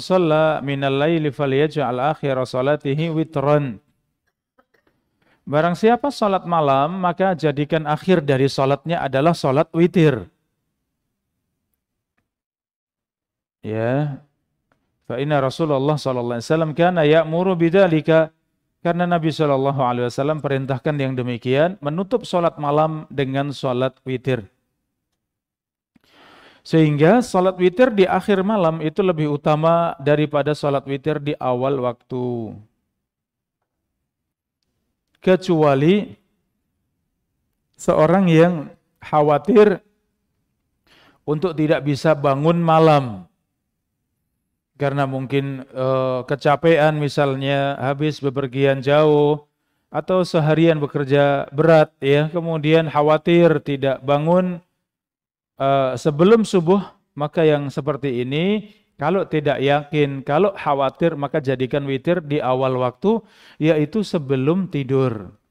shalla minal laili falyaj'al akhir salatihi witran. Barang siapa salat malam, maka jadikan akhir dari salatnya adalah salat witir. Ya. Fa inna Rasulullah sallallahu alaihi wasallam kana ya'muru bidzalika karena Nabi Shallallahu Alaihi Wasallam perintahkan yang demikian menutup sholat malam dengan sholat witir. Sehingga salat witir di akhir malam itu lebih utama daripada salat witir di awal waktu. Kecuali seorang yang khawatir untuk tidak bisa bangun malam karena mungkin e, kecapean misalnya habis bepergian jauh atau seharian bekerja berat ya kemudian khawatir tidak bangun uh, sebelum subuh maka yang seperti ini kalau tidak yakin, kalau khawatir maka jadikan witir di awal waktu yaitu sebelum tidur.